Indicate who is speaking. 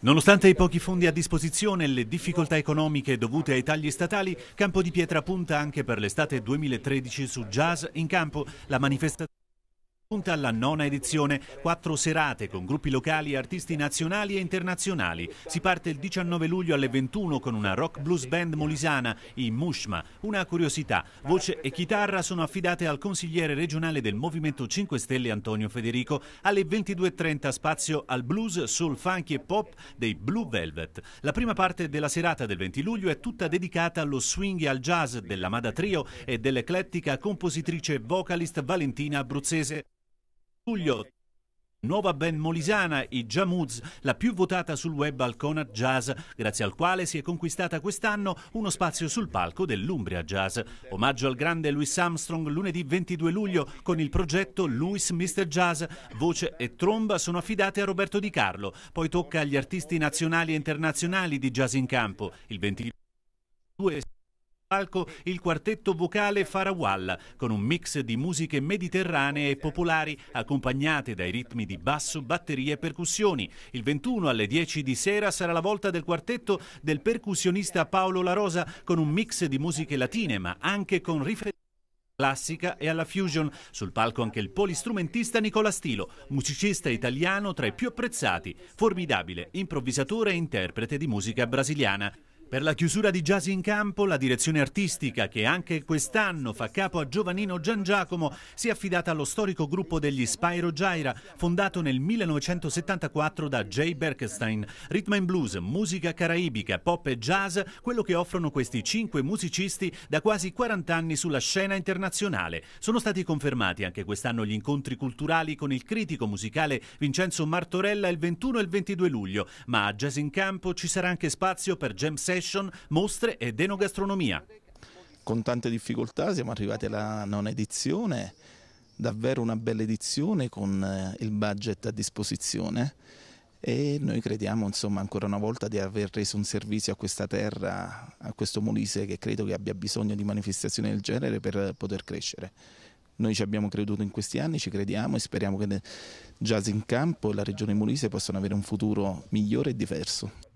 Speaker 1: Nonostante i pochi fondi a disposizione e le difficoltà economiche dovute ai tagli statali, Campo di Pietra punta anche per l'estate 2013 su Jazz in campo, la manifestazione Punta alla nona edizione, quattro serate con gruppi locali artisti nazionali e internazionali. Si parte il 19 luglio alle 21 con una rock blues band molisana, i Mushma. Una curiosità, voce e chitarra sono affidate al consigliere regionale del Movimento 5 Stelle Antonio Federico. Alle 22.30 spazio al blues, soul, funky e pop dei Blue Velvet. La prima parte della serata del 20 luglio è tutta dedicata allo swing e al jazz dell'Amada Trio e dell'eclettica compositrice e vocalist Valentina Abruzzese luglio. Nuova band molisana, i Jamuz, la più votata sul web al Conat Jazz, grazie al quale si è conquistata quest'anno uno spazio sul palco dell'Umbria Jazz. Omaggio al grande Louis Armstrong lunedì 22 luglio con il progetto Louis Mr. Jazz. Voce e tromba sono affidate a Roberto Di Carlo. Poi tocca agli artisti nazionali e internazionali di jazz in campo. Il 22 palco il quartetto vocale Farawalla, con un mix di musiche mediterranee e popolari accompagnate dai ritmi di basso, batterie e percussioni. Il 21 alle 10 di sera sarà la volta del quartetto del percussionista Paolo La Rosa con un mix di musiche latine, ma anche con riferimento classica e alla fusion. Sul palco anche il polistrumentista Nicola Stilo, musicista italiano tra i più apprezzati, formidabile improvvisatore e interprete di musica brasiliana. Per la chiusura di Jazz in Campo, la direzione artistica, che anche quest'anno fa capo a Giovanino Gian Giacomo, si è affidata allo storico gruppo degli Spyro Gyra, fondato nel 1974 da Jay Berkestein. Rhythm and blues, musica caraibica, pop e jazz, quello che offrono questi cinque musicisti da quasi 40 anni sulla scena internazionale. Sono stati confermati anche quest'anno gli incontri culturali con il critico musicale Vincenzo Martorella il 21 e il 22 luglio, ma a Jazz in Campo ci sarà anche spazio per jam session session, mostre ed enogastronomia.
Speaker 2: Con tante difficoltà siamo arrivati alla nona edizione, davvero una bella edizione con eh, il budget a disposizione e noi crediamo insomma ancora una volta di aver reso un servizio a questa terra, a questo Molise che credo che abbia bisogno di manifestazioni del genere per poter crescere. Noi ci abbiamo creduto in questi anni, ci crediamo e speriamo che Jazz eh, in Campo e la regione Molise possano avere un futuro migliore e diverso.